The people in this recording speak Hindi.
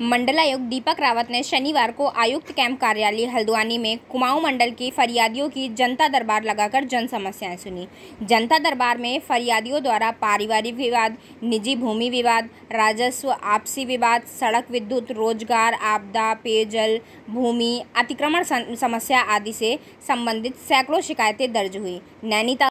मंडलायुक्त दीपक रावत ने शनिवार को आयुक्त कैंप कार्यालय हल्द्वानी में कुमाऊं मंडल की फरियादियों की जनता दरबार लगाकर जन समस्याएं सुनी जनता दरबार में फरियादियों द्वारा पारिवारिक विवाद निजी भूमि विवाद राजस्व आपसी विवाद सड़क विद्युत रोजगार आपदा पेयजल भूमि अतिक्रमण समस्या आदि से संबंधित सैकड़ों शिकायतें दर्ज हुई नैनीताल